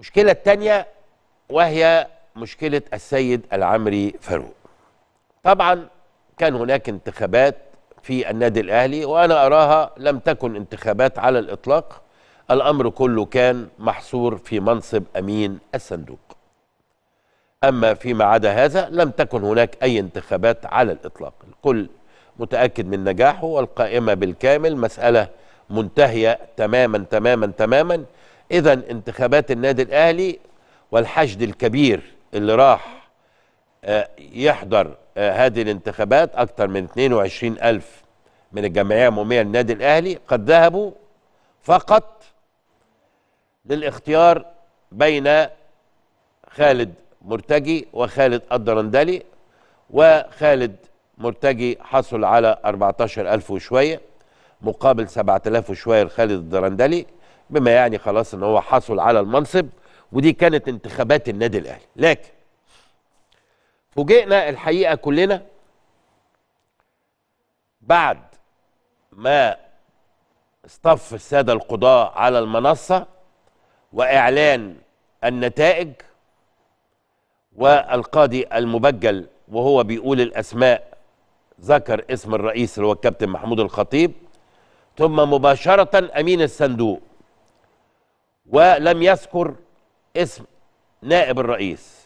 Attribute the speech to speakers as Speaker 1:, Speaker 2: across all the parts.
Speaker 1: المشكلة الثانية وهي مشكلة السيد العمري فاروق طبعا كان هناك انتخابات في النادي الأهلي وأنا أراها لم تكن انتخابات على الإطلاق الأمر كله كان محصور في منصب أمين الصندوق أما فيما عدا هذا لم تكن هناك أي انتخابات على الإطلاق الكل متأكد من نجاحه والقائمة بالكامل مسألة منتهية تماما تماما تماما اذا انتخابات النادي الاهلي والحشد الكبير اللي راح آه، يحضر آه، هذه الانتخابات اكثر من 22 الف من الجمعيه العموميه للنادي الاهلي قد ذهبوا فقط للاختيار بين خالد مرتجي وخالد الدرندلي وخالد مرتجي حصل على 14000 وشويه مقابل 7000 وشويه لخالد الدرندلي بما يعني خلاص ان هو حصل على المنصب ودي كانت انتخابات النادي الاهلي لكن فوجئنا الحقيقه كلنا بعد ما اصطف الساده القضاه على المنصه واعلان النتائج والقاضي المبجل وهو بيقول الاسماء ذكر اسم الرئيس اللي هو الكابتن محمود الخطيب ثم مباشره امين الصندوق ولم يذكر اسم نائب الرئيس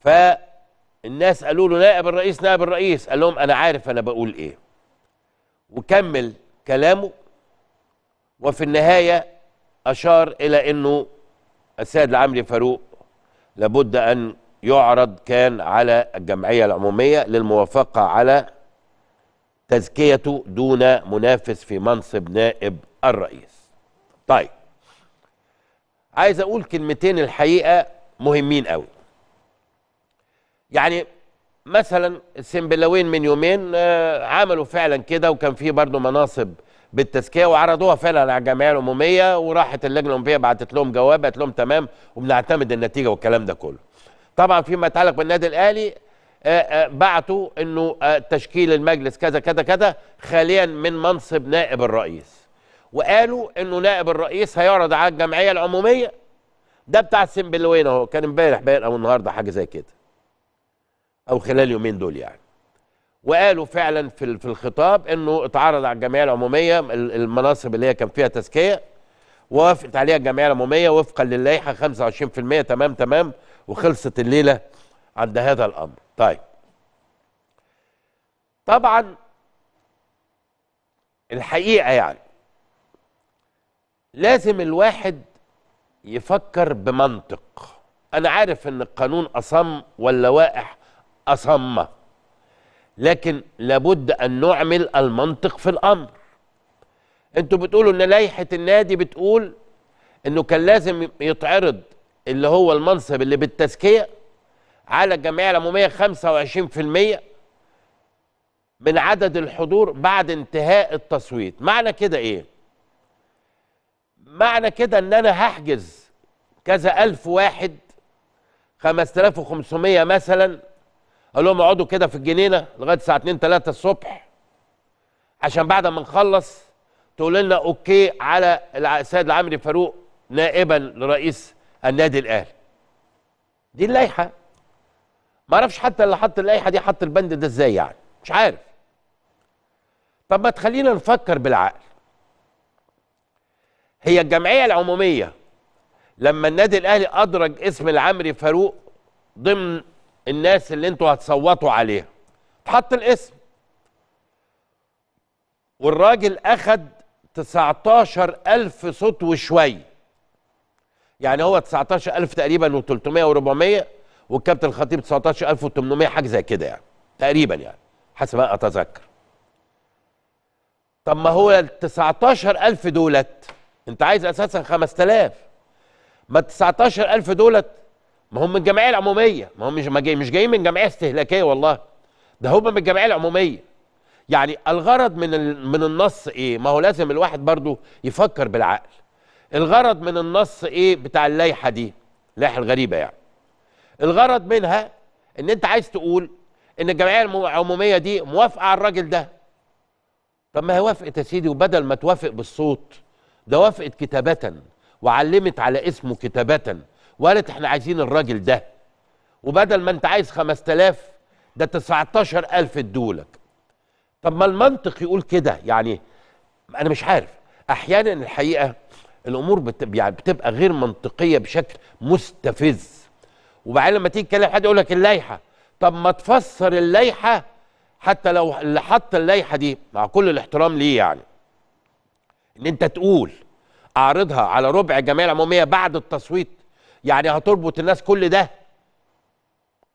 Speaker 1: فالناس قالوا له نائب الرئيس نائب الرئيس قال لهم انا عارف انا بقول ايه وكمل كلامه وفي النهايه اشار الى انه السيد العمري فاروق لابد ان يعرض كان على الجمعيه العموميه للموافقه على تزكيته دون منافس في منصب نائب الرئيس طيب عايز اقول كلمتين الحقيقه مهمين قوي يعني مثلا السنبلاوين من يومين آه، عملوا فعلا كده وكان في برضه مناصب بالتزكيه وعرضوها فعلا على الجمعيه العموميه وراحت اللجنه الاولمبيه بعتت لهم جواب قالت لهم تمام وبنعتمد النتيجه والكلام ده كله. طبعا فيما يتعلق بالنادي الاهلي آه، آه، بعتوا انه تشكيل المجلس كذا كذا كذا خاليا من منصب نائب الرئيس. وقالوا انه نائب الرئيس هيعرض على الجمعيه العموميه ده بتاع السمبلوين اهو كان امبارح باين او النهارده حاجه زي كده او خلال يومين دول يعني وقالوا فعلا في في الخطاب انه اتعرض على الجمعيه العموميه المناصب اللي هي كان فيها تزكيه ووافقت عليها الجمعيه العموميه وفقا للائحه 25% تمام تمام وخلصت الليله عند هذا الامر طيب طبعا الحقيقه يعني لازم الواحد يفكر بمنطق انا عارف ان القانون اصم واللوائح اصمه لكن لابد ان نعمل المنطق في الامر انتوا بتقولوا ان لائحه النادي بتقول انه كان لازم يتعرض اللي هو المنصب اللي بالتزكيه على الجمعيه العموميه 25% من عدد الحضور بعد انتهاء التصويت معنى كده ايه معنى كده ان انا هحجز كذا الف واحد 5500 مثلا اقول لهم اقعدوا كده في الجنينه لغايه الساعه 2 3 الصبح عشان بعد ما نخلص تقول لنا اوكي على السيد العامري فاروق نائبا لرئيس النادي الاهلي دي اللائحه ما اعرفش حتى اللي حط اللائحه دي حط البند ده ازاي يعني مش عارف طب ما تخلينا نفكر بالعقل هي الجمعية العمومية لما النادي الأهلي أدرج اسم العمري فاروق ضمن الناس اللي انتوا هتصوتوا عليها اتحط الاسم والراجل أخد 19 ألف صوت وشوي يعني هو 19 ألف تقريبا و300 و400 والكابتن الخطيب 19 ألف و800 حاجة زي كده يعني تقريبا يعني حسب ما أتذكر طب ما هو ال 19 ألف دولت انت عايز اساسا 5000 ما ال 19000 دولت ما هم من الجمعيه العموميه ما هم مش ما جاي مش جايين من جمعيه استهلاكيه والله ده هم من الجمعيه العموميه يعني الغرض من من النص ايه ما هو لازم الواحد برضه يفكر بالعقل الغرض من النص ايه بتاع اللائحه دي اللائحه الغريبه يعني الغرض منها ان انت عايز تقول ان الجمعيه العموميه دي موافقه على الراجل ده طب ما هي وافقت يا سيدي وبدل ما توافق بالصوت ده وافقت كتابة وعلمت على اسمه كتابة وقالت احنا عايزين الراجل ده وبدل ما انت عايز 5000 ده 19000 ادولك طب ما المنطق يقول كده يعني انا مش عارف احيانا الحقيقه الامور يعني بتبقى غير منطقيه بشكل مستفز وبعدين لما تيجي تتكلم حد يقول لك اللائحه طب ما تفسر اللائحه حتى لو اللي حط اللائحه دي مع كل الاحترام ليه يعني ان انت تقول اعرضها على ربع الجمعيه العموميه بعد التصويت يعني هتربط الناس كل ده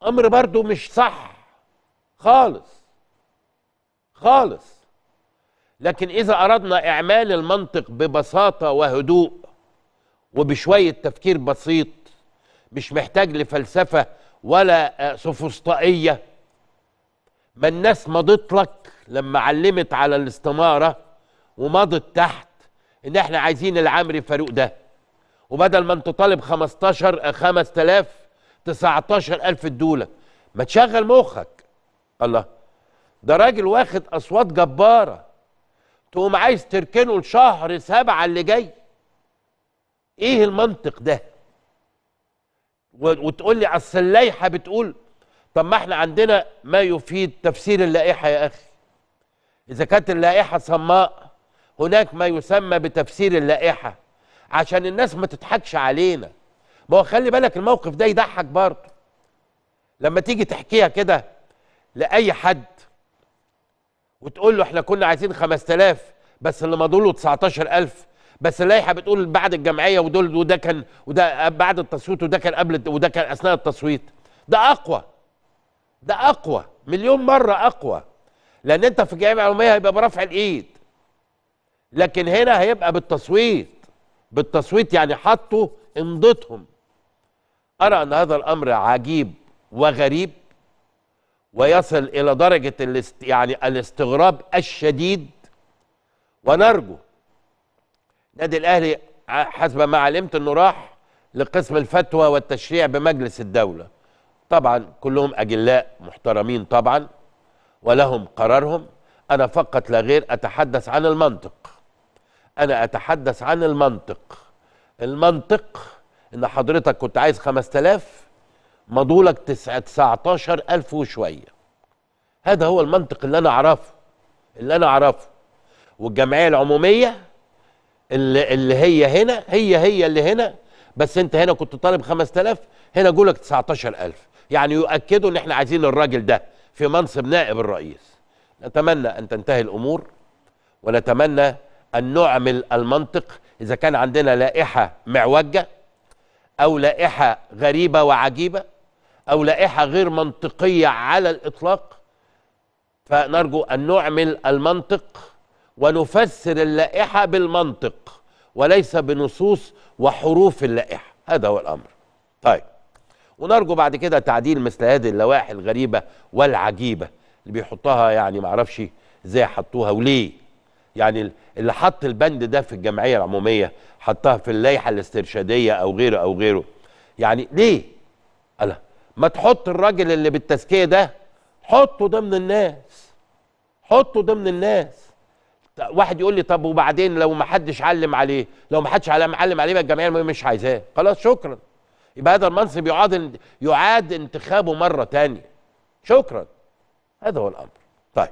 Speaker 1: امر برضو مش صح خالص خالص لكن اذا اردنا اعمال المنطق ببساطه وهدوء وبشويه تفكير بسيط مش محتاج لفلسفه ولا آه، سوفسطائيه ما الناس مضت لك لما علمت على الاستماره ومضت تحت ان احنا عايزين العمري فاروق ده وبدل ما انت طالب 15 5000 19000 الدوله ما تشغل مخك الله ده راجل واخد اصوات جباره تقوم عايز تركنه لشهر سبعه اللي جاي ايه المنطق ده وتقول لي اصل اللائحه بتقول طب ما احنا عندنا ما يفيد تفسير اللائحه يا اخي اذا كانت اللائحه صماء هناك ما يسمى بتفسير اللائحة عشان الناس ما تضحكش علينا ما هو خلي بالك الموقف ده يضحك برضه لما تيجي تحكيها كده لأي حد وتقول له احنا كنا عايزين 5000 بس اللي مضوا له 19000 بس اللائحه بتقول بعد الجمعيه ودول وده كان وده بعد التصويت وده كان قبل وده كان اثناء التصويت ده اقوى ده اقوى مليون مره اقوى لان انت في الجمعيه العموميه هيبقى برفع الايد لكن هنا هيبقى بالتصويت بالتصويت يعني حطوا امضتهم أرى أن هذا الأمر عجيب وغريب ويصل إلى درجة الاست يعني الاستغراب الشديد ونرجو نادي الأهلي حسب ما علمت أنه راح لقسم الفتوى والتشريع بمجلس الدولة طبعا كلهم أجلاء محترمين طبعا ولهم قرارهم أنا فقط لا غير أتحدث عن المنطق انا اتحدث عن المنطق المنطق ان حضرتك كنت عايز 5000 مضولك 19000 وشويه هذا هو المنطق اللي انا اعرفه اللي انا اعرفه والجمعيه العموميه اللي, اللي هي هنا هي هي اللي هنا بس انت هنا كنت طالب 5000 هنا جولك 19000 يعني يؤكدوا ان احنا عايزين الراجل ده في منصب نائب الرئيس نتمنى ان تنتهي الامور ونتمنى أن نعمل المنطق إذا كان عندنا لائحة معوجة أو لائحة غريبة وعجيبة أو لائحة غير منطقية على الإطلاق فنرجو أن نعمل المنطق ونفسر اللائحة بالمنطق وليس بنصوص وحروف اللائحة هذا هو الأمر طيب ونرجو بعد كده تعديل مثل هذه اللوائح الغريبة والعجيبة اللي بيحطها يعني معرفش ازاي حطوها وليه يعني اللي حط البند ده في الجمعيه العموميه حطها في اللائحه الاسترشاديه او غيره او غيره يعني ليه الا ما تحط الراجل اللي بالتزكيه ده حطه ضمن الناس حطه ضمن الناس واحد يقول لي طب وبعدين لو ما حدش علم عليه لو ما حدش علم عليه يبقى الجمعيه مش عايزاه خلاص شكرا يبقى هذا المنصب يعاد يعاد انتخابه مره تانية شكرا هذا هو الامر طيب.